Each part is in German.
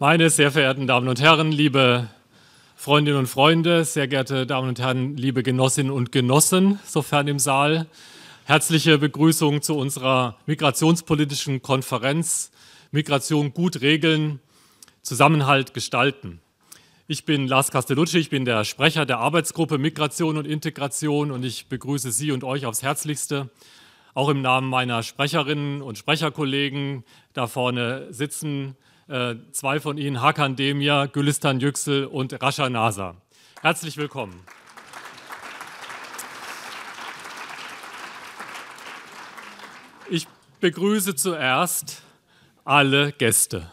Meine sehr verehrten Damen und Herren, liebe Freundinnen und Freunde, sehr geehrte Damen und Herren, liebe Genossinnen und Genossen, sofern im Saal, herzliche Begrüßung zu unserer migrationspolitischen Konferenz Migration gut regeln, Zusammenhalt gestalten. Ich bin Lars Castellucci, ich bin der Sprecher der Arbeitsgruppe Migration und Integration und ich begrüße Sie und euch aufs Herzlichste. Auch im Namen meiner Sprecherinnen und Sprecherkollegen da vorne sitzen äh, zwei von Ihnen, Hakan Demir, Gülistan Yüksel und Rasha Nasa. Herzlich willkommen. Ich begrüße zuerst alle Gäste,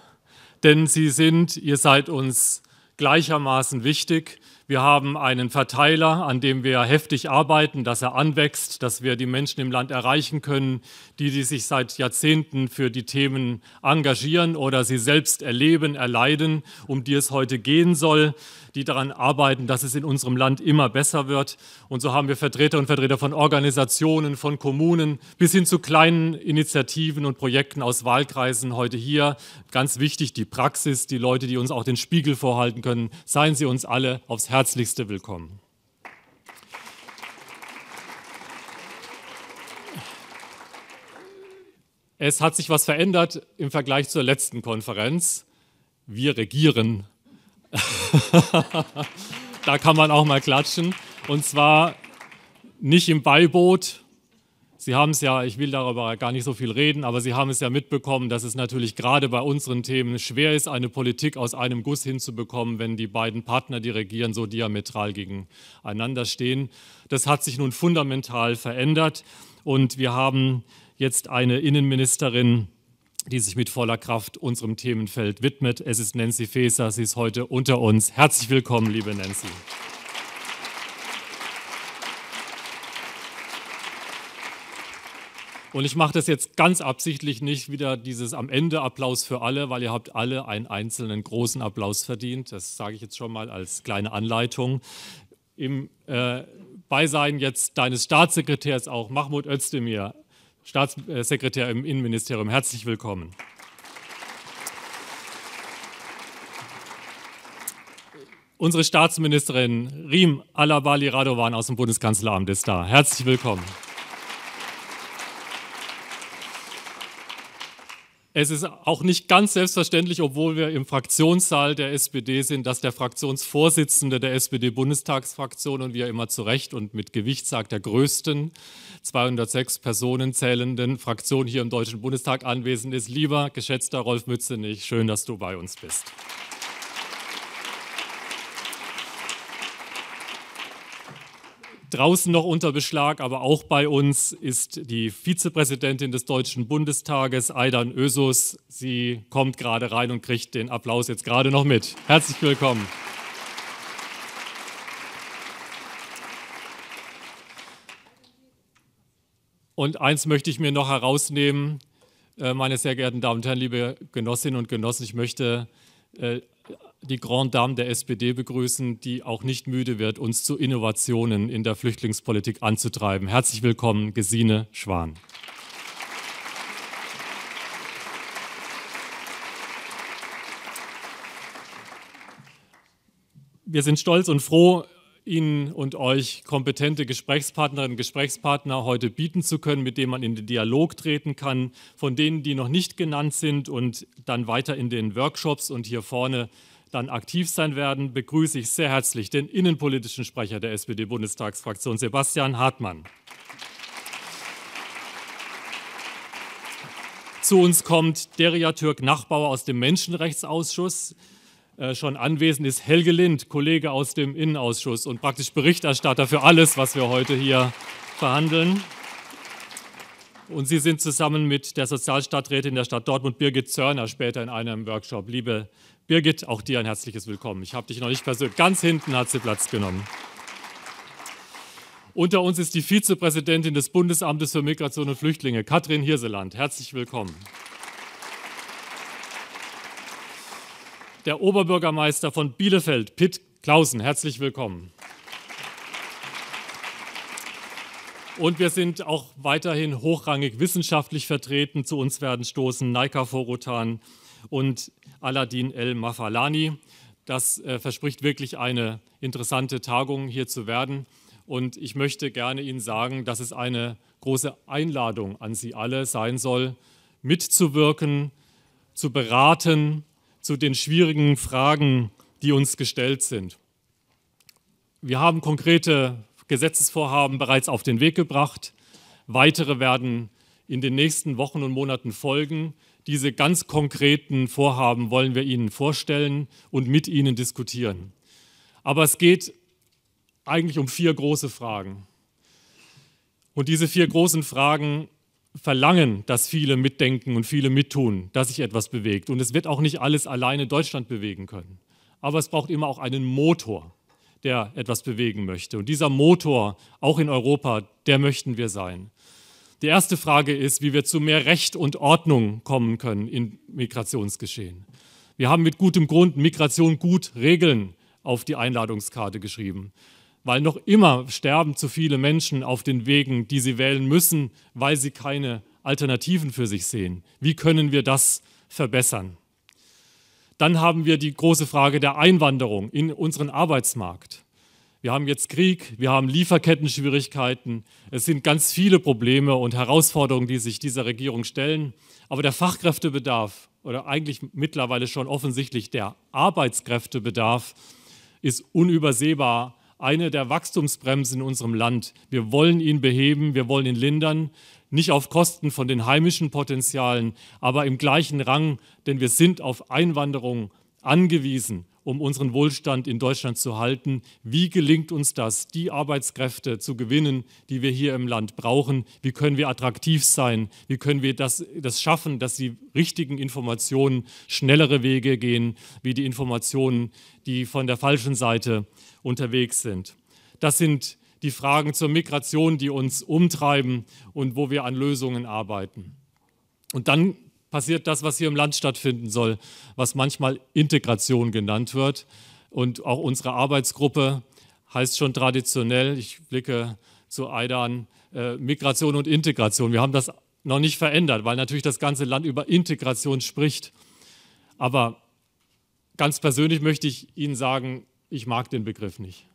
denn sie sind, ihr seid uns gleichermaßen wichtig wir haben einen Verteiler, an dem wir heftig arbeiten, dass er anwächst, dass wir die Menschen im Land erreichen können, die, die sich seit Jahrzehnten für die Themen engagieren oder sie selbst erleben, erleiden, um die es heute gehen soll die daran arbeiten, dass es in unserem Land immer besser wird. Und so haben wir Vertreter und Vertreter von Organisationen, von Kommunen bis hin zu kleinen Initiativen und Projekten aus Wahlkreisen heute hier. Ganz wichtig, die Praxis, die Leute, die uns auch den Spiegel vorhalten können. Seien Sie uns alle aufs Herzlichste willkommen. Es hat sich was verändert im Vergleich zur letzten Konferenz. Wir regieren. da kann man auch mal klatschen. Und zwar nicht im Beiboot. Sie haben es ja, ich will darüber gar nicht so viel reden, aber Sie haben es ja mitbekommen, dass es natürlich gerade bei unseren Themen schwer ist, eine Politik aus einem Guss hinzubekommen, wenn die beiden Partner, die regieren, so diametral gegeneinander stehen. Das hat sich nun fundamental verändert und wir haben jetzt eine Innenministerin, die sich mit voller Kraft unserem Themenfeld widmet. Es ist Nancy Faeser, sie ist heute unter uns. Herzlich willkommen, liebe Nancy. Und ich mache das jetzt ganz absichtlich nicht wieder dieses am Ende Applaus für alle, weil ihr habt alle einen einzelnen großen Applaus verdient. Das sage ich jetzt schon mal als kleine Anleitung. Im äh, Beisein jetzt deines Staatssekretärs auch, Mahmoud Özdemir, Staatssekretär im Innenministerium. Herzlich willkommen. Unsere Staatsministerin Rim Alabali Radovan aus dem Bundeskanzleramt ist da. Herzlich willkommen. Es ist auch nicht ganz selbstverständlich, obwohl wir im Fraktionssaal der SPD sind, dass der Fraktionsvorsitzende der SPD-Bundestagsfraktion und wie er immer zu Recht und mit Gewicht sagt, der größten 206 Personen zählenden Fraktion hier im Deutschen Bundestag anwesend ist. Lieber geschätzter Rolf Mützenich, schön, dass du bei uns bist. draußen noch unter Beschlag, aber auch bei uns ist die Vizepräsidentin des Deutschen Bundestages, Aidan Ösus. Sie kommt gerade rein und kriegt den Applaus jetzt gerade noch mit. Herzlich willkommen. Und eins möchte ich mir noch herausnehmen, äh, meine sehr geehrten Damen und Herren, liebe Genossinnen und Genossen, ich möchte äh, die Grande Dame der SPD begrüßen, die auch nicht müde wird, uns zu Innovationen in der Flüchtlingspolitik anzutreiben. Herzlich willkommen, Gesine Schwan. Wir sind stolz und froh, Ihnen und euch kompetente Gesprächspartnerinnen und Gesprächspartner heute bieten zu können, mit denen man in den Dialog treten kann, von denen, die noch nicht genannt sind und dann weiter in den Workshops und hier vorne dann aktiv sein werden, begrüße ich sehr herzlich den innenpolitischen Sprecher der SPD-Bundestagsfraktion, Sebastian Hartmann. Zu uns kommt Deria Türk Nachbauer aus dem Menschenrechtsausschuss. Äh, schon anwesend ist Helge Lind, Kollege aus dem Innenausschuss und praktisch Berichterstatter für alles, was wir heute hier verhandeln. Und Sie sind zusammen mit der Sozialstadträtin der Stadt Dortmund, Birgit Zörner, später in einem Workshop. Liebe Birgit, auch dir ein herzliches Willkommen. Ich habe dich noch nicht persönlich. Ganz hinten hat sie Platz genommen. Unter uns ist die Vizepräsidentin des Bundesamtes für Migration und Flüchtlinge, Katrin Hirseland. Herzlich willkommen. Der Oberbürgermeister von Bielefeld, Pitt Klausen. Herzlich willkommen. Und wir sind auch weiterhin hochrangig wissenschaftlich vertreten. Zu uns werden stoßen Naika Forutan, und Aladdin El Mafalani. Das äh, verspricht wirklich eine interessante Tagung hier zu werden. Und ich möchte gerne Ihnen sagen, dass es eine große Einladung an Sie alle sein soll, mitzuwirken, zu beraten zu den schwierigen Fragen, die uns gestellt sind. Wir haben konkrete Gesetzesvorhaben bereits auf den Weg gebracht. Weitere werden in den nächsten Wochen und Monaten folgen. Diese ganz konkreten Vorhaben wollen wir Ihnen vorstellen und mit Ihnen diskutieren. Aber es geht eigentlich um vier große Fragen. Und diese vier großen Fragen verlangen, dass viele mitdenken und viele mittun, dass sich etwas bewegt. Und es wird auch nicht alles alleine Deutschland bewegen können. Aber es braucht immer auch einen Motor, der etwas bewegen möchte. Und dieser Motor, auch in Europa, der möchten wir sein. Die erste Frage ist, wie wir zu mehr Recht und Ordnung kommen können im Migrationsgeschehen. Wir haben mit gutem Grund Migration gut regeln auf die Einladungskarte geschrieben, weil noch immer sterben zu viele Menschen auf den Wegen, die sie wählen müssen, weil sie keine Alternativen für sich sehen. Wie können wir das verbessern? Dann haben wir die große Frage der Einwanderung in unseren Arbeitsmarkt. Wir haben jetzt Krieg, wir haben Lieferketten-Schwierigkeiten. Es sind ganz viele Probleme und Herausforderungen, die sich dieser Regierung stellen. Aber der Fachkräftebedarf oder eigentlich mittlerweile schon offensichtlich der Arbeitskräftebedarf ist unübersehbar. Eine der Wachstumsbremsen in unserem Land. Wir wollen ihn beheben, wir wollen ihn lindern, nicht auf Kosten von den heimischen Potenzialen, aber im gleichen Rang, denn wir sind auf Einwanderung angewiesen um unseren Wohlstand in Deutschland zu halten. Wie gelingt uns das, die Arbeitskräfte zu gewinnen, die wir hier im Land brauchen? Wie können wir attraktiv sein? Wie können wir das, das schaffen, dass die richtigen Informationen schnellere Wege gehen, wie die Informationen, die von der falschen Seite unterwegs sind? Das sind die Fragen zur Migration, die uns umtreiben und wo wir an Lösungen arbeiten. Und dann passiert das, was hier im Land stattfinden soll, was manchmal Integration genannt wird. Und auch unsere Arbeitsgruppe heißt schon traditionell, ich blicke zu Aidan, äh, Migration und Integration. Wir haben das noch nicht verändert, weil natürlich das ganze Land über Integration spricht. Aber ganz persönlich möchte ich Ihnen sagen, ich mag den Begriff nicht.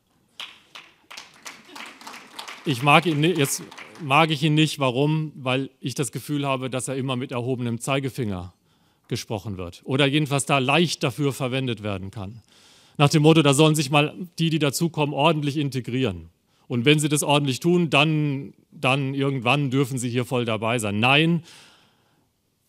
Ich mag ihn nicht. Jetzt mag ich ihn nicht. Warum? Weil ich das Gefühl habe, dass er immer mit erhobenem Zeigefinger gesprochen wird oder jedenfalls da leicht dafür verwendet werden kann. Nach dem Motto, da sollen sich mal die, die dazukommen, ordentlich integrieren. Und wenn sie das ordentlich tun, dann, dann irgendwann dürfen sie hier voll dabei sein. Nein,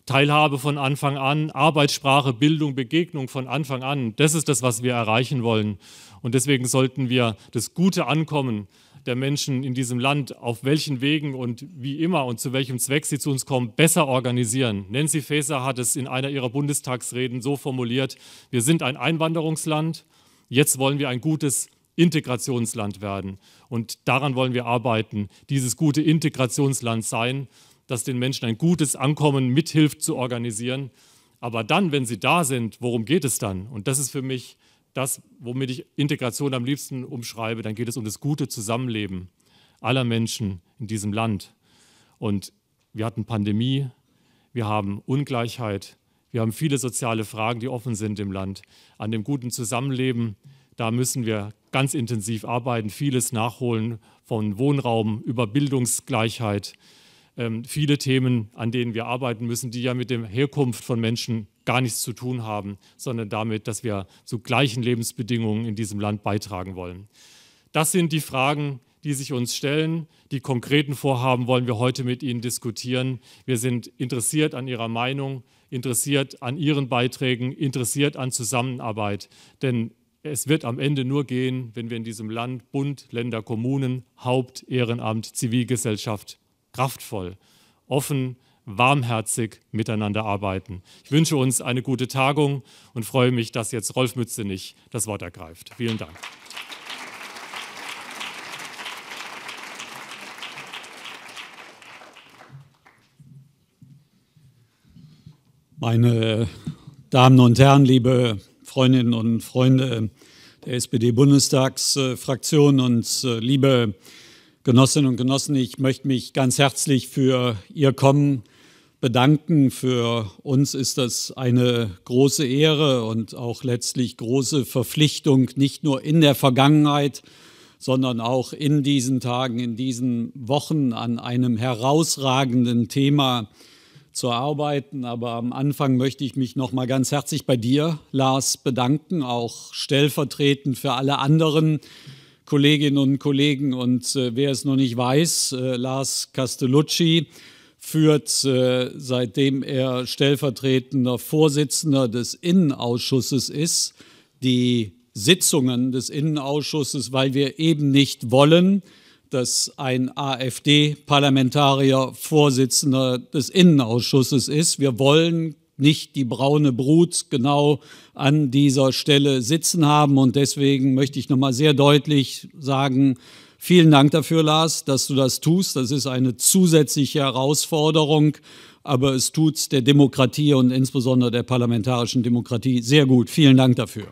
Teilhabe von Anfang an, Arbeitssprache, Bildung, Begegnung von Anfang an, das ist das, was wir erreichen wollen. Und deswegen sollten wir das gute Ankommen der Menschen in diesem Land, auf welchen Wegen und wie immer und zu welchem Zweck sie zu uns kommen, besser organisieren. Nancy Faeser hat es in einer ihrer Bundestagsreden so formuliert, wir sind ein Einwanderungsland, jetzt wollen wir ein gutes Integrationsland werden. Und daran wollen wir arbeiten, dieses gute Integrationsland sein, das den Menschen ein gutes Ankommen mithilft zu organisieren. Aber dann, wenn sie da sind, worum geht es dann? Und das ist für mich das, womit ich Integration am liebsten umschreibe, dann geht es um das gute Zusammenleben aller Menschen in diesem Land. Und wir hatten Pandemie, wir haben Ungleichheit, wir haben viele soziale Fragen, die offen sind im Land. An dem guten Zusammenleben, da müssen wir ganz intensiv arbeiten, vieles nachholen von Wohnraum über Bildungsgleichheit ähm, viele Themen, an denen wir arbeiten müssen, die ja mit der Herkunft von Menschen gar nichts zu tun haben, sondern damit, dass wir zu gleichen Lebensbedingungen in diesem Land beitragen wollen. Das sind die Fragen, die sich uns stellen. Die konkreten Vorhaben wollen wir heute mit Ihnen diskutieren. Wir sind interessiert an Ihrer Meinung, interessiert an Ihren Beiträgen, interessiert an Zusammenarbeit. Denn es wird am Ende nur gehen, wenn wir in diesem Land Bund, Länder, Kommunen, Haupt, Ehrenamt, Zivilgesellschaft kraftvoll, offen, warmherzig miteinander arbeiten. Ich wünsche uns eine gute Tagung und freue mich, dass jetzt Rolf Mützenich das Wort ergreift. Vielen Dank. Meine Damen und Herren, liebe Freundinnen und Freunde der SPD-Bundestagsfraktion und äh, liebe Genossinnen und Genossen, ich möchte mich ganz herzlich für Ihr Kommen bedanken. Für uns ist das eine große Ehre und auch letztlich große Verpflichtung, nicht nur in der Vergangenheit, sondern auch in diesen Tagen, in diesen Wochen an einem herausragenden Thema zu arbeiten. Aber am Anfang möchte ich mich noch mal ganz herzlich bei dir, Lars, bedanken, auch stellvertretend für alle anderen, Kolleginnen und Kollegen. Und äh, wer es noch nicht weiß, äh, Lars Castellucci führt, äh, seitdem er stellvertretender Vorsitzender des Innenausschusses ist, die Sitzungen des Innenausschusses, weil wir eben nicht wollen, dass ein AfD-Parlamentarier Vorsitzender des Innenausschusses ist. Wir wollen nicht die braune Brut genau an dieser Stelle sitzen haben. Und deswegen möchte ich nochmal sehr deutlich sagen, vielen Dank dafür, Lars, dass du das tust. Das ist eine zusätzliche Herausforderung, aber es tut der Demokratie und insbesondere der parlamentarischen Demokratie sehr gut. Vielen Dank dafür.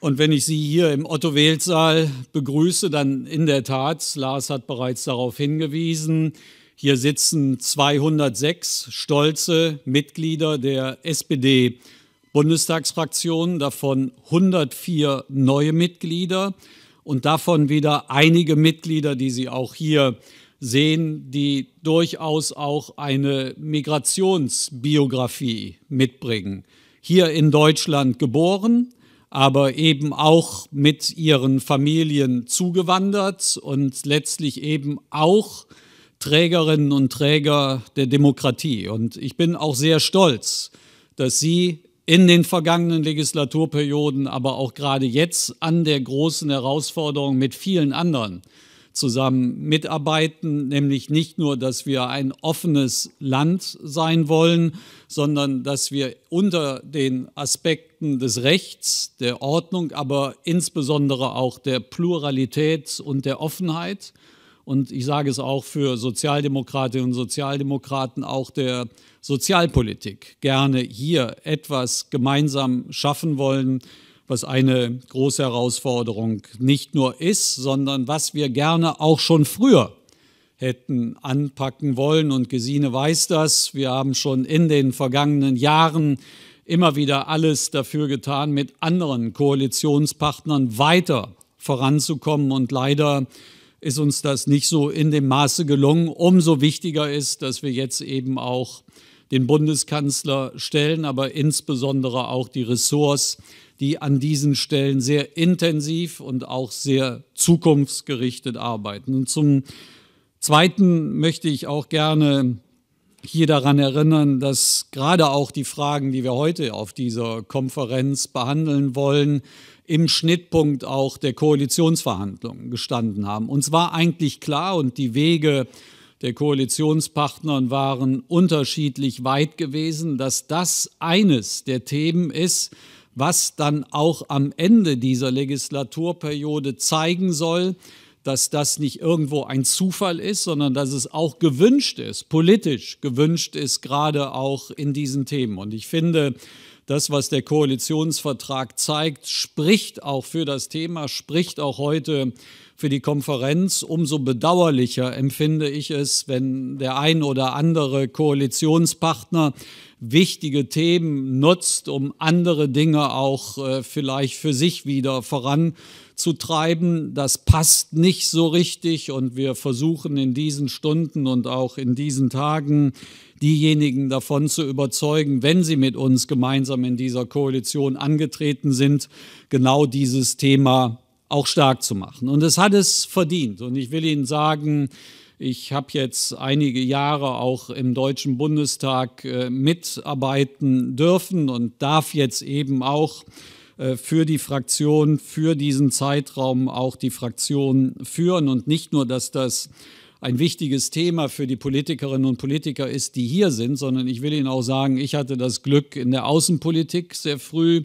Und wenn ich Sie hier im Otto-Welt-Saal begrüße, dann in der Tat, Lars hat bereits darauf hingewiesen, hier sitzen 206 stolze Mitglieder der SPD-Bundestagsfraktion, davon 104 neue Mitglieder und davon wieder einige Mitglieder, die Sie auch hier sehen, die durchaus auch eine Migrationsbiografie mitbringen. Hier in Deutschland geboren, aber eben auch mit ihren Familien zugewandert und letztlich eben auch Trägerinnen und Träger der Demokratie. Und ich bin auch sehr stolz, dass Sie in den vergangenen Legislaturperioden, aber auch gerade jetzt an der großen Herausforderung mit vielen anderen zusammen mitarbeiten, nämlich nicht nur, dass wir ein offenes Land sein wollen, sondern dass wir unter den Aspekt Aspekten des Rechts, der Ordnung, aber insbesondere auch der Pluralität und der Offenheit. Und ich sage es auch für Sozialdemokratinnen und Sozialdemokraten, auch der Sozialpolitik, gerne hier etwas gemeinsam schaffen wollen, was eine große Herausforderung nicht nur ist, sondern was wir gerne auch schon früher hätten anpacken wollen. Und Gesine weiß das. Wir haben schon in den vergangenen Jahren immer wieder alles dafür getan, mit anderen Koalitionspartnern weiter voranzukommen. Und leider ist uns das nicht so in dem Maße gelungen. Umso wichtiger ist, dass wir jetzt eben auch den Bundeskanzler stellen, aber insbesondere auch die Ressorts, die an diesen Stellen sehr intensiv und auch sehr zukunftsgerichtet arbeiten. Und zum Zweiten möchte ich auch gerne hier daran erinnern, dass gerade auch die Fragen, die wir heute auf dieser Konferenz behandeln wollen, im Schnittpunkt auch der Koalitionsverhandlungen gestanden haben. Uns war eigentlich klar und die Wege der Koalitionspartnern waren unterschiedlich weit gewesen, dass das eines der Themen ist, was dann auch am Ende dieser Legislaturperiode zeigen soll, dass das nicht irgendwo ein Zufall ist, sondern dass es auch gewünscht ist, politisch gewünscht ist, gerade auch in diesen Themen. Und ich finde, das, was der Koalitionsvertrag zeigt, spricht auch für das Thema, spricht auch heute für die Konferenz. Umso bedauerlicher empfinde ich es, wenn der ein oder andere Koalitionspartner wichtige Themen nutzt, um andere Dinge auch äh, vielleicht für sich wieder voran zu treiben. Das passt nicht so richtig und wir versuchen in diesen Stunden und auch in diesen Tagen diejenigen davon zu überzeugen, wenn sie mit uns gemeinsam in dieser Koalition angetreten sind, genau dieses Thema auch stark zu machen. Und es hat es verdient. Und ich will Ihnen sagen, ich habe jetzt einige Jahre auch im Deutschen Bundestag äh, mitarbeiten dürfen und darf jetzt eben auch äh, für die Fraktion, für diesen Zeitraum auch die Fraktion führen und nicht nur, dass das ein wichtiges Thema für die Politikerinnen und Politiker ist, die hier sind, sondern ich will Ihnen auch sagen, ich hatte das Glück, in der Außenpolitik sehr früh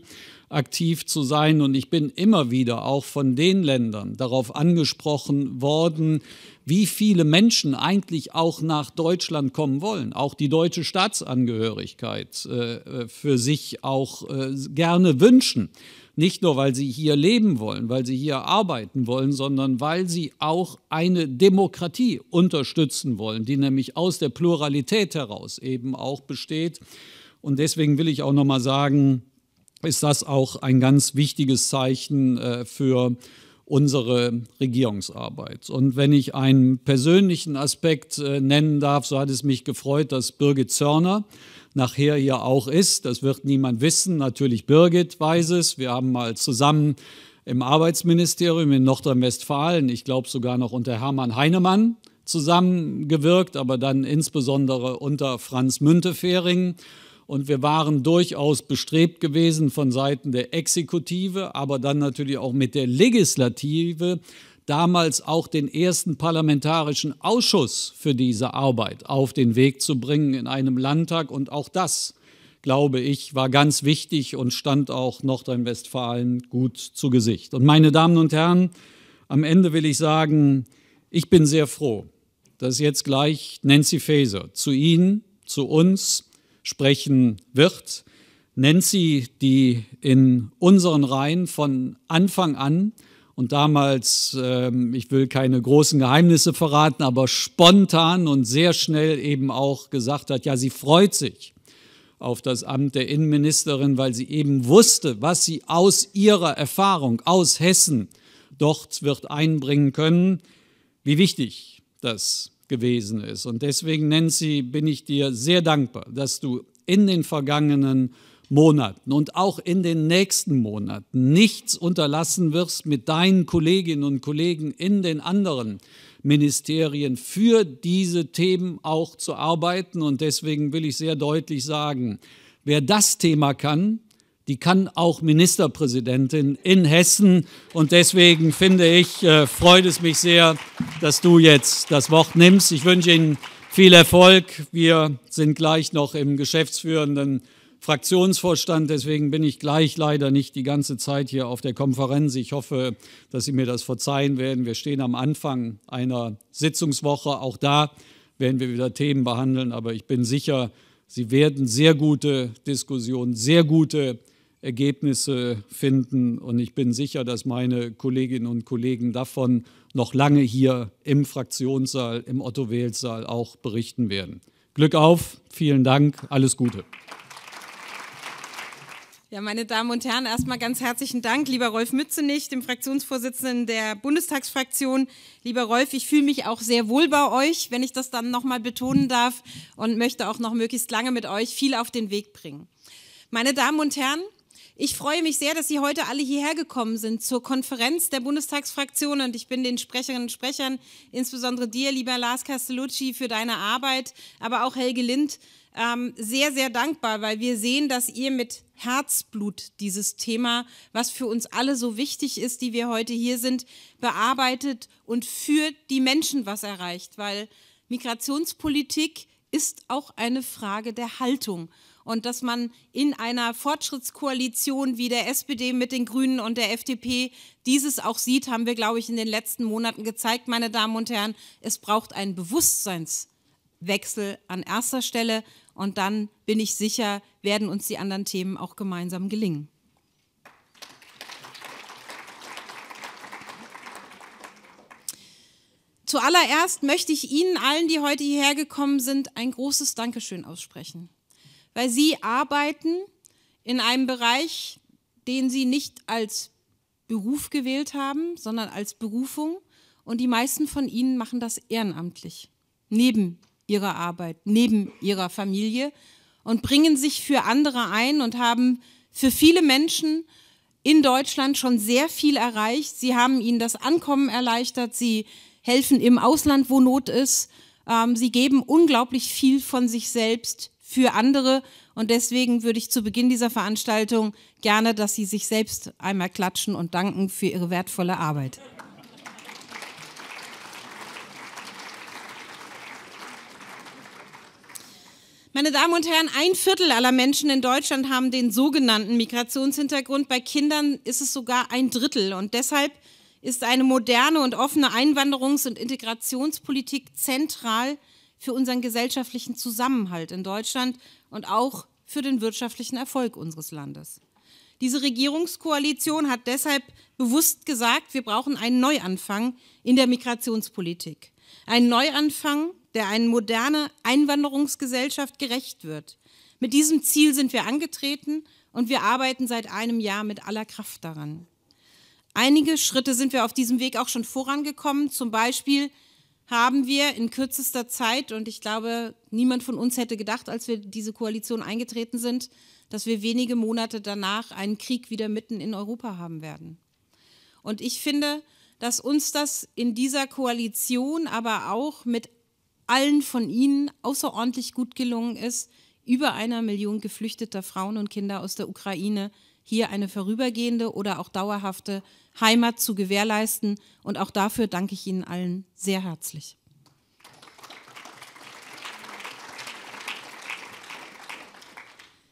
aktiv zu sein und ich bin immer wieder auch von den Ländern darauf angesprochen worden, wie viele Menschen eigentlich auch nach Deutschland kommen wollen, auch die deutsche Staatsangehörigkeit äh, äh, für sich auch äh, gerne wünschen. Nicht nur, weil sie hier leben wollen, weil sie hier arbeiten wollen, sondern weil sie auch eine Demokratie unterstützen wollen, die nämlich aus der Pluralität heraus eben auch besteht. Und deswegen will ich auch nochmal sagen, ist das auch ein ganz wichtiges Zeichen äh, für unsere Regierungsarbeit. Und wenn ich einen persönlichen Aspekt äh, nennen darf, so hat es mich gefreut, dass Birgit Zörner nachher hier auch ist. Das wird niemand wissen. Natürlich Birgit weiß es. Wir haben mal zusammen im Arbeitsministerium in Nordrhein-Westfalen, ich glaube sogar noch unter Hermann Heinemann, zusammengewirkt, aber dann insbesondere unter Franz Müntefering. Und wir waren durchaus bestrebt gewesen von Seiten der Exekutive, aber dann natürlich auch mit der Legislative, damals auch den ersten parlamentarischen Ausschuss für diese Arbeit auf den Weg zu bringen in einem Landtag. Und auch das, glaube ich, war ganz wichtig und stand auch Nordrhein-Westfalen gut zu Gesicht. Und meine Damen und Herren, am Ende will ich sagen, ich bin sehr froh, dass jetzt gleich Nancy Faeser zu Ihnen, zu uns, sprechen wird. Nancy, die in unseren Reihen von Anfang an und damals, ähm, ich will keine großen Geheimnisse verraten, aber spontan und sehr schnell eben auch gesagt hat, ja, sie freut sich auf das Amt der Innenministerin, weil sie eben wusste, was sie aus ihrer Erfahrung aus Hessen dort wird einbringen können, wie wichtig das gewesen ist. Und deswegen, Nancy, bin ich dir sehr dankbar, dass du in den vergangenen Monaten und auch in den nächsten Monaten nichts unterlassen wirst, mit deinen Kolleginnen und Kollegen in den anderen Ministerien für diese Themen auch zu arbeiten. Und deswegen will ich sehr deutlich sagen, wer das Thema kann, die kann auch Ministerpräsidentin in Hessen. Und deswegen finde ich, äh, freut es mich sehr, dass du jetzt das Wort nimmst. Ich wünsche Ihnen viel Erfolg. Wir sind gleich noch im geschäftsführenden Fraktionsvorstand. Deswegen bin ich gleich leider nicht die ganze Zeit hier auf der Konferenz. Ich hoffe, dass Sie mir das verzeihen werden. Wir stehen am Anfang einer Sitzungswoche. Auch da werden wir wieder Themen behandeln. Aber ich bin sicher, Sie werden sehr gute Diskussionen, sehr gute Ergebnisse finden. Und ich bin sicher, dass meine Kolleginnen und Kollegen davon noch lange hier im Fraktionssaal, im Otto-Wels-Saal auch berichten werden. Glück auf, vielen Dank, alles Gute. Ja, meine Damen und Herren, erstmal ganz herzlichen Dank, lieber Rolf Mützenich, dem Fraktionsvorsitzenden der Bundestagsfraktion. Lieber Rolf, ich fühle mich auch sehr wohl bei euch, wenn ich das dann nochmal betonen darf und möchte auch noch möglichst lange mit euch viel auf den Weg bringen. Meine Damen und Herren, ich freue mich sehr, dass Sie heute alle hierher gekommen sind zur Konferenz der Bundestagsfraktionen. und ich bin den Sprecherinnen und Sprechern, insbesondere dir, lieber Lars Castellucci, für deine Arbeit, aber auch Helge Lind, ähm, sehr, sehr dankbar, weil wir sehen, dass ihr mit Herzblut dieses Thema, was für uns alle so wichtig ist, die wir heute hier sind, bearbeitet und für die Menschen was erreicht, weil Migrationspolitik ist auch eine Frage der Haltung und dass man in einer Fortschrittskoalition wie der SPD mit den Grünen und der FDP dieses auch sieht, haben wir, glaube ich, in den letzten Monaten gezeigt, meine Damen und Herren. Es braucht einen Bewusstseinswechsel an erster Stelle und dann bin ich sicher, werden uns die anderen Themen auch gemeinsam gelingen. Zuallererst möchte ich Ihnen allen, die heute hierher gekommen sind, ein großes Dankeschön aussprechen weil sie arbeiten in einem Bereich, den sie nicht als Beruf gewählt haben, sondern als Berufung. Und die meisten von ihnen machen das ehrenamtlich, neben ihrer Arbeit, neben ihrer Familie und bringen sich für andere ein und haben für viele Menschen in Deutschland schon sehr viel erreicht. Sie haben ihnen das Ankommen erleichtert, sie helfen im Ausland, wo Not ist. Ähm, sie geben unglaublich viel von sich selbst für andere. Und deswegen würde ich zu Beginn dieser Veranstaltung gerne, dass Sie sich selbst einmal klatschen und danken für Ihre wertvolle Arbeit. Meine Damen und Herren, ein Viertel aller Menschen in Deutschland haben den sogenannten Migrationshintergrund. Bei Kindern ist es sogar ein Drittel. Und deshalb ist eine moderne und offene Einwanderungs- und Integrationspolitik zentral für unseren gesellschaftlichen Zusammenhalt in Deutschland und auch für den wirtschaftlichen Erfolg unseres Landes. Diese Regierungskoalition hat deshalb bewusst gesagt, wir brauchen einen Neuanfang in der Migrationspolitik. Einen Neuanfang, der eine moderne Einwanderungsgesellschaft gerecht wird. Mit diesem Ziel sind wir angetreten und wir arbeiten seit einem Jahr mit aller Kraft daran. Einige Schritte sind wir auf diesem Weg auch schon vorangekommen, zum Beispiel haben wir in kürzester Zeit, und ich glaube, niemand von uns hätte gedacht, als wir diese Koalition eingetreten sind, dass wir wenige Monate danach einen Krieg wieder mitten in Europa haben werden. Und ich finde, dass uns das in dieser Koalition, aber auch mit allen von Ihnen außerordentlich gut gelungen ist, über einer Million geflüchteter Frauen und Kinder aus der Ukraine hier eine vorübergehende oder auch dauerhafte Heimat zu gewährleisten. Und auch dafür danke ich Ihnen allen sehr herzlich.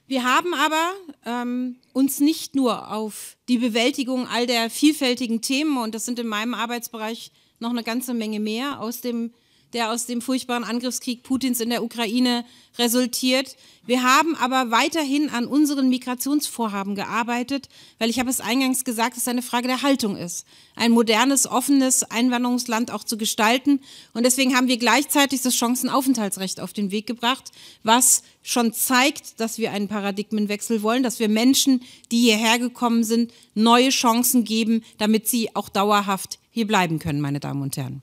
Wir haben aber ähm, uns nicht nur auf die Bewältigung all der vielfältigen Themen, und das sind in meinem Arbeitsbereich noch eine ganze Menge mehr, aus dem der aus dem furchtbaren Angriffskrieg Putins in der Ukraine resultiert. Wir haben aber weiterhin an unseren Migrationsvorhaben gearbeitet, weil ich habe es eingangs gesagt, es eine Frage der Haltung ist, ein modernes, offenes Einwanderungsland auch zu gestalten. Und deswegen haben wir gleichzeitig das Chancenaufenthaltsrecht auf den Weg gebracht, was schon zeigt, dass wir einen Paradigmenwechsel wollen, dass wir Menschen, die hierher gekommen sind, neue Chancen geben, damit sie auch dauerhaft hier bleiben können, meine Damen und Herren.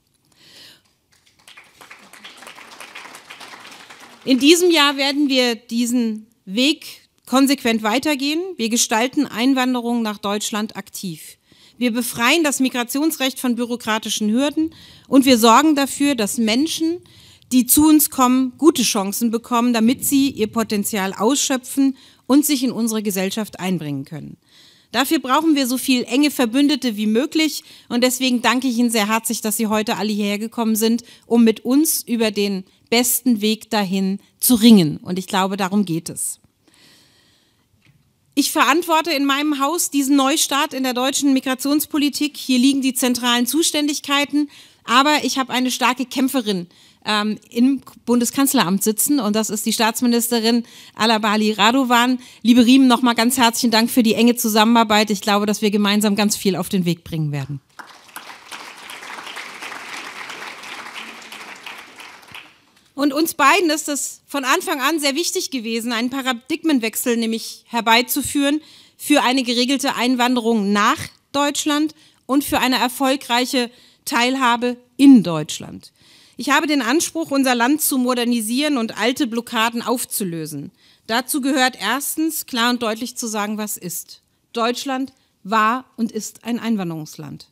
In diesem Jahr werden wir diesen Weg konsequent weitergehen. Wir gestalten Einwanderung nach Deutschland aktiv. Wir befreien das Migrationsrecht von bürokratischen Hürden und wir sorgen dafür, dass Menschen, die zu uns kommen, gute Chancen bekommen, damit sie ihr Potenzial ausschöpfen und sich in unsere Gesellschaft einbringen können. Dafür brauchen wir so viel enge Verbündete wie möglich und deswegen danke ich Ihnen sehr herzlich, dass Sie heute alle hierher gekommen sind, um mit uns über den besten Weg dahin zu ringen. Und ich glaube, darum geht es. Ich verantworte in meinem Haus diesen Neustart in der deutschen Migrationspolitik. Hier liegen die zentralen Zuständigkeiten, aber ich habe eine starke Kämpferin ähm, im Bundeskanzleramt sitzen und das ist die Staatsministerin Alabali Radovan. Liebe Riemen, nochmal ganz herzlichen Dank für die enge Zusammenarbeit. Ich glaube, dass wir gemeinsam ganz viel auf den Weg bringen werden. Und uns beiden ist es von Anfang an sehr wichtig gewesen, einen Paradigmenwechsel nämlich herbeizuführen für eine geregelte Einwanderung nach Deutschland und für eine erfolgreiche Teilhabe in Deutschland. Ich habe den Anspruch, unser Land zu modernisieren und alte Blockaden aufzulösen. Dazu gehört erstens, klar und deutlich zu sagen, was ist. Deutschland war und ist ein Einwanderungsland.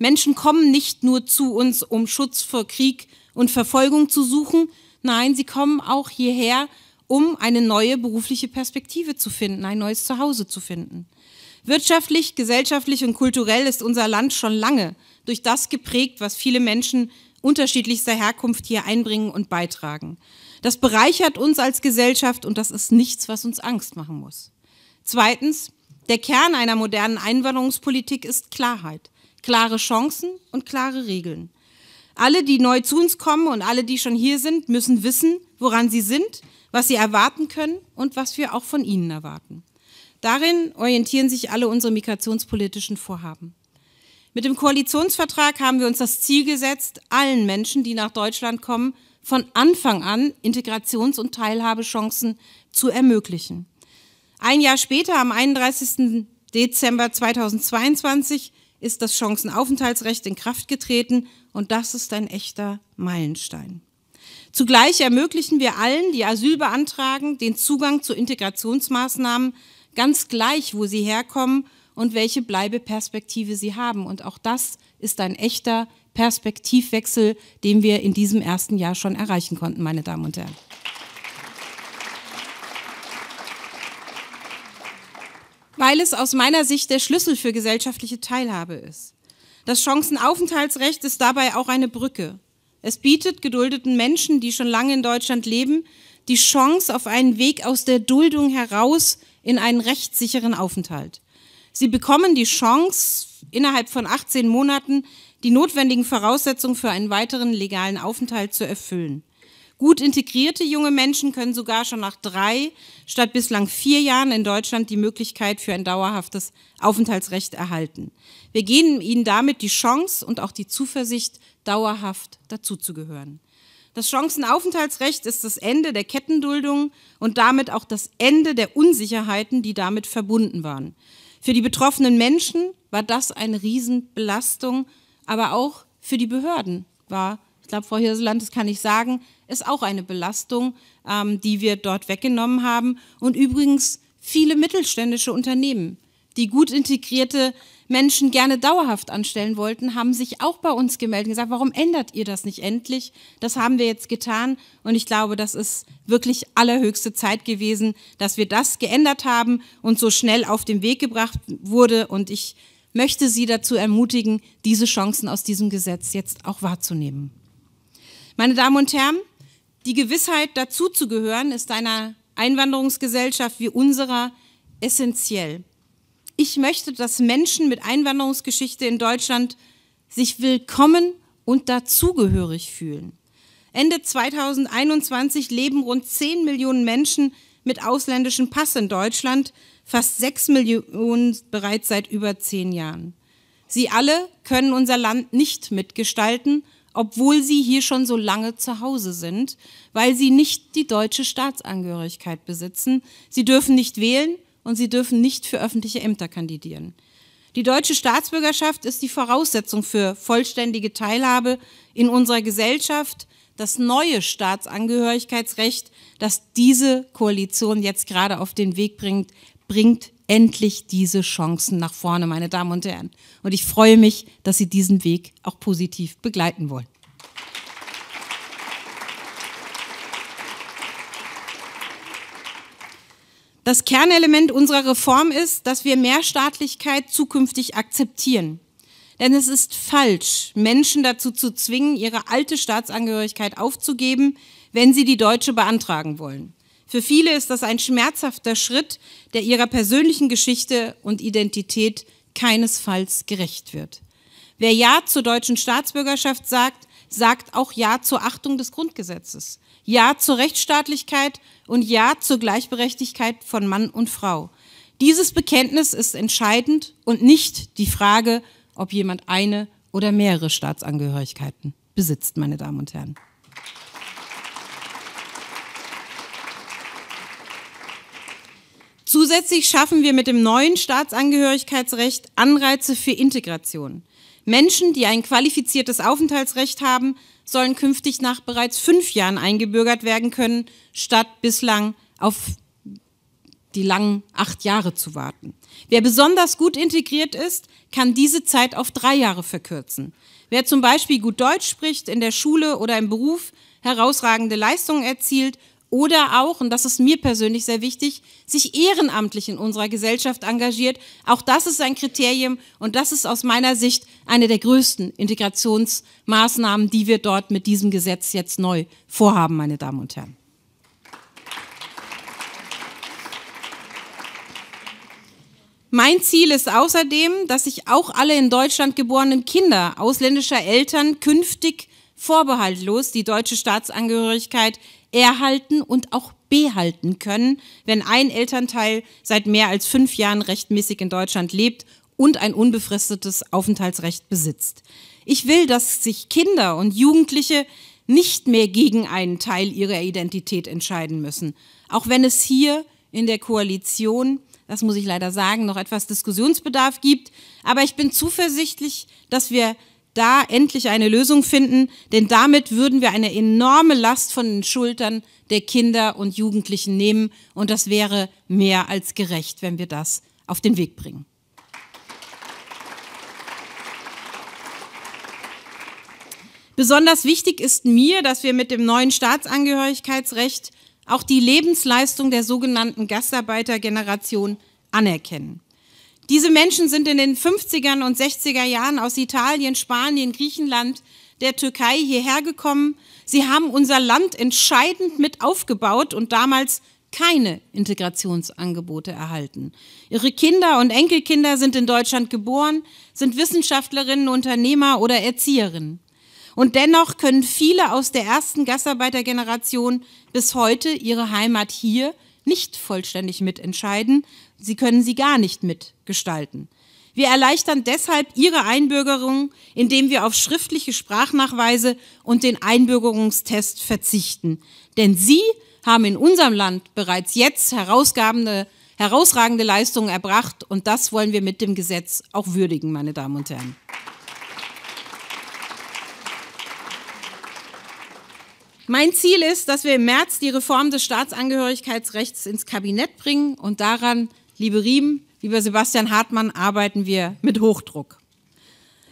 Menschen kommen nicht nur zu uns, um Schutz vor Krieg und Verfolgung zu suchen. Nein, sie kommen auch hierher, um eine neue berufliche Perspektive zu finden, ein neues Zuhause zu finden. Wirtschaftlich, gesellschaftlich und kulturell ist unser Land schon lange durch das geprägt, was viele Menschen unterschiedlichster Herkunft hier einbringen und beitragen. Das bereichert uns als Gesellschaft und das ist nichts, was uns Angst machen muss. Zweitens, der Kern einer modernen Einwanderungspolitik ist Klarheit, klare Chancen und klare Regeln. Alle, die neu zu uns kommen und alle, die schon hier sind, müssen wissen, woran sie sind, was sie erwarten können und was wir auch von ihnen erwarten. Darin orientieren sich alle unsere migrationspolitischen Vorhaben. Mit dem Koalitionsvertrag haben wir uns das Ziel gesetzt, allen Menschen, die nach Deutschland kommen, von Anfang an Integrations- und Teilhabechancen zu ermöglichen. Ein Jahr später, am 31. Dezember 2022, ist das Chancenaufenthaltsrecht in Kraft getreten und das ist ein echter Meilenstein. Zugleich ermöglichen wir allen, die Asyl beantragen, den Zugang zu Integrationsmaßnahmen, ganz gleich, wo sie herkommen und welche Bleibeperspektive sie haben. Und auch das ist ein echter Perspektivwechsel, den wir in diesem ersten Jahr schon erreichen konnten, meine Damen und Herren. weil es aus meiner Sicht der Schlüssel für gesellschaftliche Teilhabe ist. Das Chancenaufenthaltsrecht ist dabei auch eine Brücke. Es bietet geduldeten Menschen, die schon lange in Deutschland leben, die Chance auf einen Weg aus der Duldung heraus in einen rechtssicheren Aufenthalt. Sie bekommen die Chance, innerhalb von 18 Monaten die notwendigen Voraussetzungen für einen weiteren legalen Aufenthalt zu erfüllen. Gut integrierte junge Menschen können sogar schon nach drei statt bislang vier Jahren in Deutschland die Möglichkeit für ein dauerhaftes Aufenthaltsrecht erhalten. Wir geben ihnen damit die Chance und auch die Zuversicht, dauerhaft dazuzugehören. Das Chancenaufenthaltsrecht ist das Ende der Kettenduldung und damit auch das Ende der Unsicherheiten, die damit verbunden waren. Für die betroffenen Menschen war das eine Riesenbelastung, aber auch für die Behörden war, ich glaube, Frau Hirseland, das kann ich sagen, ist auch eine Belastung, ähm, die wir dort weggenommen haben. Und übrigens viele mittelständische Unternehmen, die gut integrierte Menschen gerne dauerhaft anstellen wollten, haben sich auch bei uns gemeldet und gesagt, warum ändert ihr das nicht endlich? Das haben wir jetzt getan und ich glaube, das ist wirklich allerhöchste Zeit gewesen, dass wir das geändert haben und so schnell auf den Weg gebracht wurde und ich möchte Sie dazu ermutigen, diese Chancen aus diesem Gesetz jetzt auch wahrzunehmen. Meine Damen und Herren, die Gewissheit, dazuzugehören, ist einer Einwanderungsgesellschaft wie unserer essentiell. Ich möchte, dass Menschen mit Einwanderungsgeschichte in Deutschland sich willkommen und dazugehörig fühlen. Ende 2021 leben rund 10 Millionen Menschen mit ausländischem Pass in Deutschland, fast 6 Millionen bereits seit über 10 Jahren. Sie alle können unser Land nicht mitgestalten obwohl sie hier schon so lange zu Hause sind, weil sie nicht die deutsche Staatsangehörigkeit besitzen. Sie dürfen nicht wählen und sie dürfen nicht für öffentliche Ämter kandidieren. Die deutsche Staatsbürgerschaft ist die Voraussetzung für vollständige Teilhabe in unserer Gesellschaft. Das neue Staatsangehörigkeitsrecht, das diese Koalition jetzt gerade auf den Weg bringt, bringt endlich diese Chancen nach vorne, meine Damen und Herren. Und ich freue mich, dass Sie diesen Weg auch positiv begleiten wollen. Das Kernelement unserer Reform ist, dass wir Mehrstaatlichkeit zukünftig akzeptieren. Denn es ist falsch, Menschen dazu zu zwingen, ihre alte Staatsangehörigkeit aufzugeben, wenn sie die deutsche beantragen wollen. Für viele ist das ein schmerzhafter Schritt, der ihrer persönlichen Geschichte und Identität keinesfalls gerecht wird. Wer Ja zur deutschen Staatsbürgerschaft sagt, sagt auch Ja zur Achtung des Grundgesetzes, Ja zur Rechtsstaatlichkeit und Ja zur Gleichberechtigkeit von Mann und Frau. Dieses Bekenntnis ist entscheidend und nicht die Frage, ob jemand eine oder mehrere Staatsangehörigkeiten besitzt, meine Damen und Herren. Zusätzlich schaffen wir mit dem neuen Staatsangehörigkeitsrecht Anreize für Integration. Menschen, die ein qualifiziertes Aufenthaltsrecht haben, sollen künftig nach bereits fünf Jahren eingebürgert werden können, statt bislang auf die langen acht Jahre zu warten. Wer besonders gut integriert ist, kann diese Zeit auf drei Jahre verkürzen. Wer zum Beispiel gut Deutsch spricht, in der Schule oder im Beruf herausragende Leistungen erzielt oder auch, und das ist mir persönlich sehr wichtig, sich ehrenamtlich in unserer Gesellschaft engagiert. Auch das ist ein Kriterium und das ist aus meiner Sicht eine der größten Integrationsmaßnahmen, die wir dort mit diesem Gesetz jetzt neu vorhaben, meine Damen und Herren. Mein Ziel ist außerdem, dass sich auch alle in Deutschland geborenen Kinder ausländischer Eltern künftig vorbehaltlos die deutsche Staatsangehörigkeit erhalten und auch behalten können, wenn ein Elternteil seit mehr als fünf Jahren rechtmäßig in Deutschland lebt und ein unbefristetes Aufenthaltsrecht besitzt. Ich will, dass sich Kinder und Jugendliche nicht mehr gegen einen Teil ihrer Identität entscheiden müssen, auch wenn es hier in der Koalition das muss ich leider sagen, noch etwas Diskussionsbedarf gibt. Aber ich bin zuversichtlich, dass wir da endlich eine Lösung finden, denn damit würden wir eine enorme Last von den Schultern der Kinder und Jugendlichen nehmen und das wäre mehr als gerecht, wenn wir das auf den Weg bringen. Besonders wichtig ist mir, dass wir mit dem neuen Staatsangehörigkeitsrecht auch die Lebensleistung der sogenannten Gastarbeitergeneration anerkennen. Diese Menschen sind in den 50ern und 60er Jahren aus Italien, Spanien, Griechenland, der Türkei hierher gekommen. Sie haben unser Land entscheidend mit aufgebaut und damals keine Integrationsangebote erhalten. Ihre Kinder und Enkelkinder sind in Deutschland geboren, sind Wissenschaftlerinnen, Unternehmer oder Erzieherinnen. Und dennoch können viele aus der ersten Gastarbeitergeneration bis heute ihre Heimat hier nicht vollständig mitentscheiden, sie können sie gar nicht mitgestalten. Wir erleichtern deshalb ihre Einbürgerung, indem wir auf schriftliche Sprachnachweise und den Einbürgerungstest verzichten. Denn sie haben in unserem Land bereits jetzt herausragende Leistungen erbracht und das wollen wir mit dem Gesetz auch würdigen, meine Damen und Herren. Mein Ziel ist, dass wir im März die Reform des Staatsangehörigkeitsrechts ins Kabinett bringen und daran, liebe Riem, lieber Sebastian Hartmann, arbeiten wir mit Hochdruck.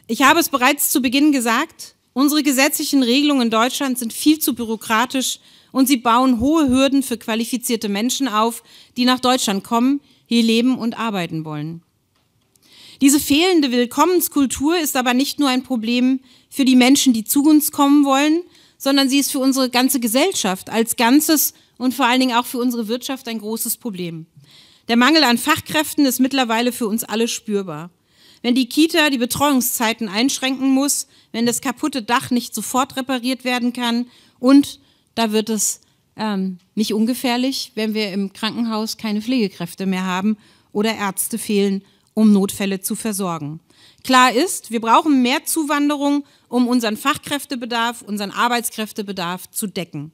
Ich habe es bereits zu Beginn gesagt, unsere gesetzlichen Regelungen in Deutschland sind viel zu bürokratisch und sie bauen hohe Hürden für qualifizierte Menschen auf, die nach Deutschland kommen, hier leben und arbeiten wollen. Diese fehlende Willkommenskultur ist aber nicht nur ein Problem für die Menschen, die zu uns kommen wollen, sondern sie ist für unsere ganze Gesellschaft als Ganzes und vor allen Dingen auch für unsere Wirtschaft ein großes Problem. Der Mangel an Fachkräften ist mittlerweile für uns alle spürbar. Wenn die Kita die Betreuungszeiten einschränken muss, wenn das kaputte Dach nicht sofort repariert werden kann und da wird es ähm, nicht ungefährlich, wenn wir im Krankenhaus keine Pflegekräfte mehr haben oder Ärzte fehlen, um Notfälle zu versorgen. Klar ist, wir brauchen mehr Zuwanderung, um unseren Fachkräftebedarf, unseren Arbeitskräftebedarf zu decken.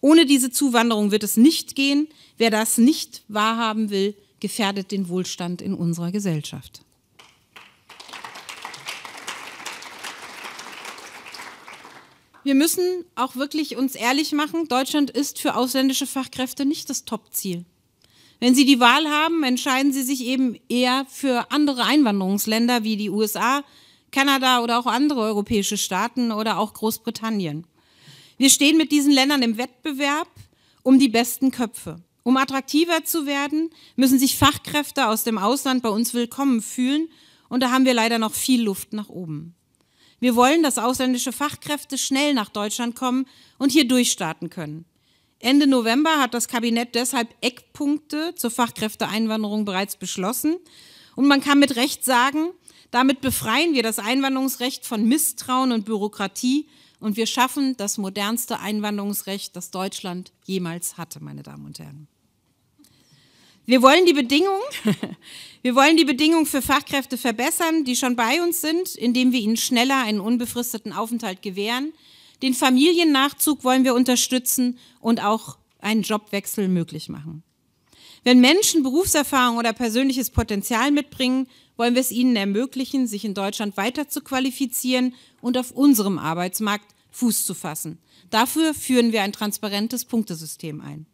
Ohne diese Zuwanderung wird es nicht gehen. Wer das nicht wahrhaben will, gefährdet den Wohlstand in unserer Gesellschaft. Wir müssen auch wirklich uns ehrlich machen, Deutschland ist für ausländische Fachkräfte nicht das Top-Ziel. Wenn Sie die Wahl haben, entscheiden Sie sich eben eher für andere Einwanderungsländer wie die USA, Kanada oder auch andere europäische Staaten oder auch Großbritannien. Wir stehen mit diesen Ländern im Wettbewerb um die besten Köpfe. Um attraktiver zu werden, müssen sich Fachkräfte aus dem Ausland bei uns willkommen fühlen und da haben wir leider noch viel Luft nach oben. Wir wollen, dass ausländische Fachkräfte schnell nach Deutschland kommen und hier durchstarten können. Ende November hat das Kabinett deshalb Eckpunkte zur Fachkräfteeinwanderung bereits beschlossen. Und man kann mit Recht sagen, damit befreien wir das Einwanderungsrecht von Misstrauen und Bürokratie und wir schaffen das modernste Einwanderungsrecht, das Deutschland jemals hatte, meine Damen und Herren. Wir wollen die Bedingungen, wir wollen die Bedingungen für Fachkräfte verbessern, die schon bei uns sind, indem wir ihnen schneller einen unbefristeten Aufenthalt gewähren, den Familiennachzug wollen wir unterstützen und auch einen Jobwechsel möglich machen. Wenn Menschen Berufserfahrung oder persönliches Potenzial mitbringen, wollen wir es ihnen ermöglichen, sich in Deutschland weiter zu qualifizieren und auf unserem Arbeitsmarkt Fuß zu fassen. Dafür führen wir ein transparentes Punktesystem ein.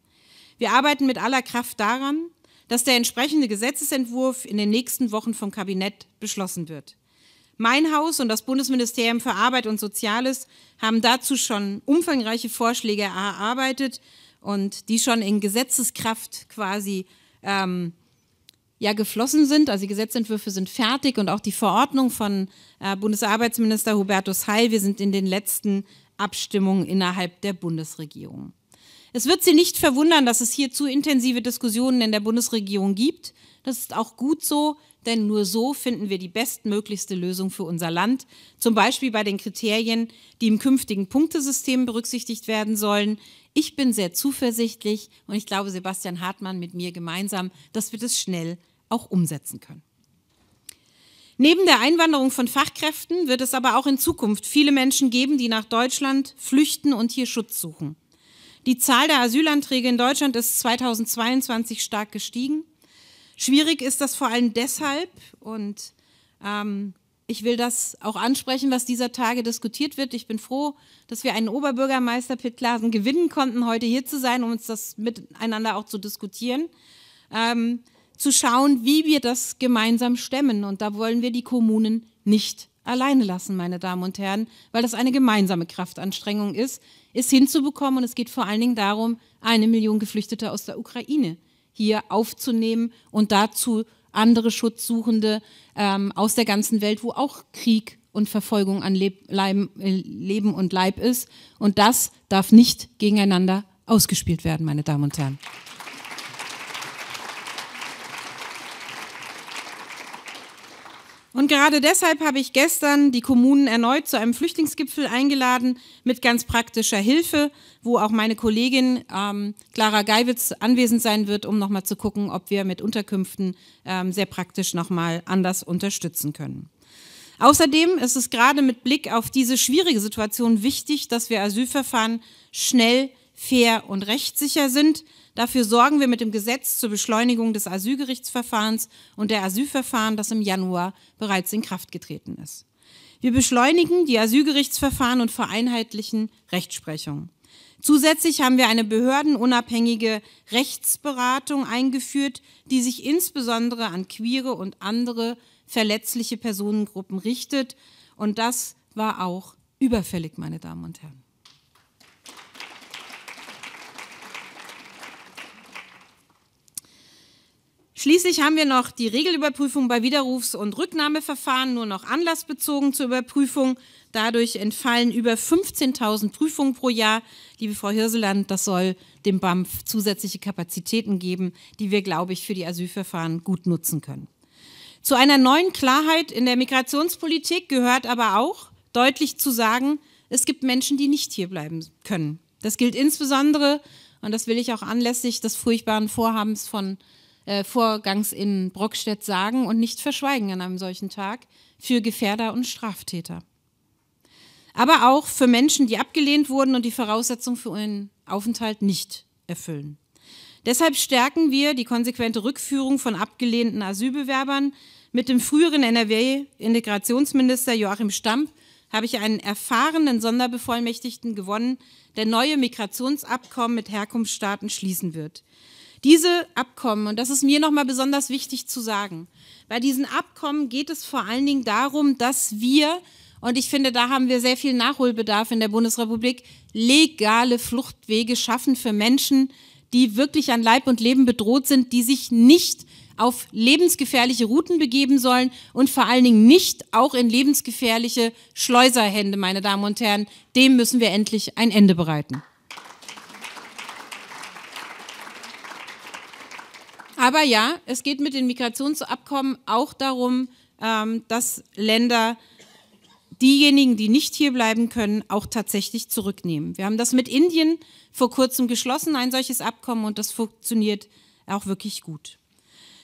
Wir arbeiten mit aller Kraft daran, dass der entsprechende Gesetzesentwurf in den nächsten Wochen vom Kabinett beschlossen wird. Mein Haus und das Bundesministerium für Arbeit und Soziales haben dazu schon umfangreiche Vorschläge erarbeitet und die schon in Gesetzeskraft quasi ähm, ja, geflossen sind. Also die Gesetzentwürfe sind fertig und auch die Verordnung von äh, Bundesarbeitsminister Hubertus Heil. Wir sind in den letzten Abstimmungen innerhalb der Bundesregierung. Es wird Sie nicht verwundern, dass es hierzu intensive Diskussionen in der Bundesregierung gibt. Das ist auch gut so, denn nur so finden wir die bestmöglichste Lösung für unser Land, zum Beispiel bei den Kriterien, die im künftigen Punktesystem berücksichtigt werden sollen. Ich bin sehr zuversichtlich und ich glaube, Sebastian Hartmann mit mir gemeinsam, dass wir das schnell auch umsetzen können. Neben der Einwanderung von Fachkräften wird es aber auch in Zukunft viele Menschen geben, die nach Deutschland flüchten und hier Schutz suchen. Die Zahl der Asylanträge in Deutschland ist 2022 stark gestiegen. Schwierig ist das vor allem deshalb und ähm, ich will das auch ansprechen, was dieser Tage diskutiert wird. Ich bin froh, dass wir einen Oberbürgermeister Pitt Glasen gewinnen konnten, heute hier zu sein, um uns das miteinander auch zu diskutieren. Ähm, zu schauen, wie wir das gemeinsam stemmen. Und da wollen wir die Kommunen nicht alleine lassen, meine Damen und Herren, weil das eine gemeinsame Kraftanstrengung ist, es hinzubekommen. Und es geht vor allen Dingen darum, eine Million Geflüchtete aus der Ukraine hier aufzunehmen und dazu andere Schutzsuchende ähm, aus der ganzen Welt, wo auch Krieg und Verfolgung an Leb Leib, äh, Leben und Leib ist. Und das darf nicht gegeneinander ausgespielt werden, meine Damen und Herren. Und gerade deshalb habe ich gestern die Kommunen erneut zu einem Flüchtlingsgipfel eingeladen mit ganz praktischer Hilfe, wo auch meine Kollegin ähm, Clara Geiwitz anwesend sein wird, um nochmal zu gucken, ob wir mit Unterkünften ähm, sehr praktisch nochmal anders unterstützen können. Außerdem ist es gerade mit Blick auf diese schwierige Situation wichtig, dass wir Asylverfahren schnell, fair und rechtssicher sind. Dafür sorgen wir mit dem Gesetz zur Beschleunigung des Asylgerichtsverfahrens und der Asylverfahren, das im Januar bereits in Kraft getreten ist. Wir beschleunigen die Asylgerichtsverfahren und vereinheitlichen Rechtsprechung. Zusätzlich haben wir eine behördenunabhängige Rechtsberatung eingeführt, die sich insbesondere an queere und andere verletzliche Personengruppen richtet. Und das war auch überfällig, meine Damen und Herren. Schließlich haben wir noch die Regelüberprüfung bei Widerrufs- und Rücknahmeverfahren nur noch anlassbezogen zur Überprüfung. Dadurch entfallen über 15.000 Prüfungen pro Jahr. Liebe Frau Hirseland, das soll dem BAMF zusätzliche Kapazitäten geben, die wir, glaube ich, für die Asylverfahren gut nutzen können. Zu einer neuen Klarheit in der Migrationspolitik gehört aber auch, deutlich zu sagen, es gibt Menschen, die nicht hierbleiben können. Das gilt insbesondere, und das will ich auch anlässlich des furchtbaren Vorhabens von äh, Vorgangs in Brockstedt sagen und nicht verschweigen an einem solchen Tag für Gefährder und Straftäter. Aber auch für Menschen, die abgelehnt wurden und die Voraussetzungen für ihren Aufenthalt nicht erfüllen. Deshalb stärken wir die konsequente Rückführung von abgelehnten Asylbewerbern. Mit dem früheren NRW-Integrationsminister Joachim Stamp habe ich einen erfahrenen Sonderbevollmächtigten gewonnen, der neue Migrationsabkommen mit Herkunftsstaaten schließen wird. Diese Abkommen, und das ist mir nochmal besonders wichtig zu sagen, bei diesen Abkommen geht es vor allen Dingen darum, dass wir, und ich finde, da haben wir sehr viel Nachholbedarf in der Bundesrepublik, legale Fluchtwege schaffen für Menschen, die wirklich an Leib und Leben bedroht sind, die sich nicht auf lebensgefährliche Routen begeben sollen und vor allen Dingen nicht auch in lebensgefährliche Schleuserhände, meine Damen und Herren. Dem müssen wir endlich ein Ende bereiten. Aber ja, es geht mit den Migrationsabkommen auch darum, ähm, dass Länder diejenigen, die nicht hier bleiben können, auch tatsächlich zurücknehmen. Wir haben das mit Indien vor kurzem geschlossen, ein solches Abkommen, und das funktioniert auch wirklich gut.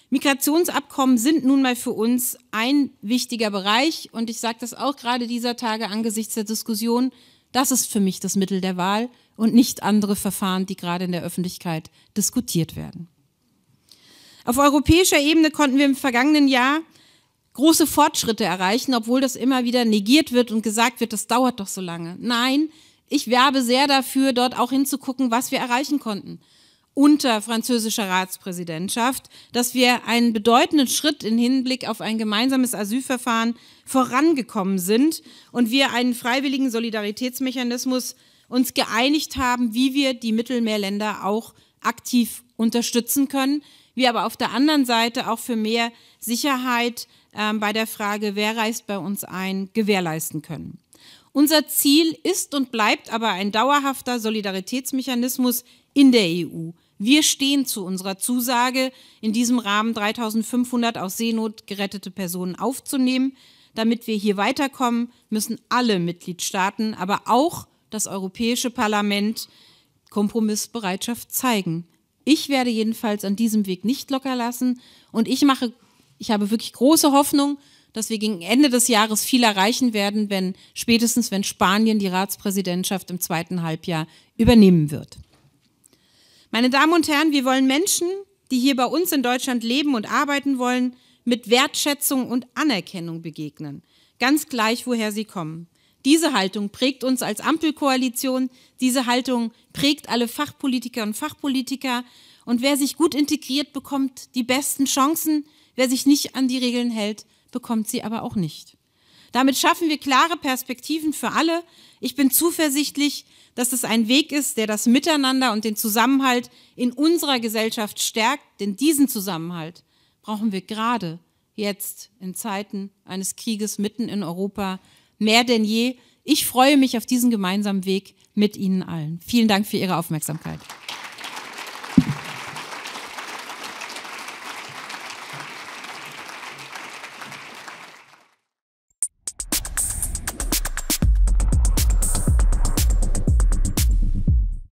Migrationsabkommen sind nun mal für uns ein wichtiger Bereich und ich sage das auch gerade dieser Tage angesichts der Diskussion, das ist für mich das Mittel der Wahl und nicht andere Verfahren, die gerade in der Öffentlichkeit diskutiert werden. Auf europäischer Ebene konnten wir im vergangenen Jahr große Fortschritte erreichen, obwohl das immer wieder negiert wird und gesagt wird, das dauert doch so lange. Nein, ich werbe sehr dafür, dort auch hinzugucken, was wir erreichen konnten unter französischer Ratspräsidentschaft, dass wir einen bedeutenden Schritt im Hinblick auf ein gemeinsames Asylverfahren vorangekommen sind und wir einen freiwilligen Solidaritätsmechanismus uns geeinigt haben, wie wir die Mittelmeerländer auch aktiv unterstützen können, wir aber auf der anderen Seite auch für mehr Sicherheit ähm, bei der Frage, wer reist bei uns ein, gewährleisten können. Unser Ziel ist und bleibt aber ein dauerhafter Solidaritätsmechanismus in der EU. Wir stehen zu unserer Zusage, in diesem Rahmen 3500 aus Seenot gerettete Personen aufzunehmen. Damit wir hier weiterkommen, müssen alle Mitgliedstaaten, aber auch das Europäische Parlament Kompromissbereitschaft zeigen. Ich werde jedenfalls an diesem Weg nicht locker lassen und ich mache, ich habe wirklich große Hoffnung, dass wir gegen Ende des Jahres viel erreichen werden, wenn spätestens wenn Spanien die Ratspräsidentschaft im zweiten Halbjahr übernehmen wird. Meine Damen und Herren, wir wollen Menschen, die hier bei uns in Deutschland leben und arbeiten wollen, mit Wertschätzung und Anerkennung begegnen, ganz gleich, woher sie kommen. Diese Haltung prägt uns als Ampelkoalition, diese Haltung prägt alle Fachpolitiker und Fachpolitiker. Und wer sich gut integriert, bekommt die besten Chancen. Wer sich nicht an die Regeln hält, bekommt sie aber auch nicht. Damit schaffen wir klare Perspektiven für alle. Ich bin zuversichtlich, dass es ein Weg ist, der das Miteinander und den Zusammenhalt in unserer Gesellschaft stärkt. Denn diesen Zusammenhalt brauchen wir gerade jetzt in Zeiten eines Krieges mitten in Europa mehr denn je. Ich freue mich auf diesen gemeinsamen Weg mit Ihnen allen. Vielen Dank für Ihre Aufmerksamkeit.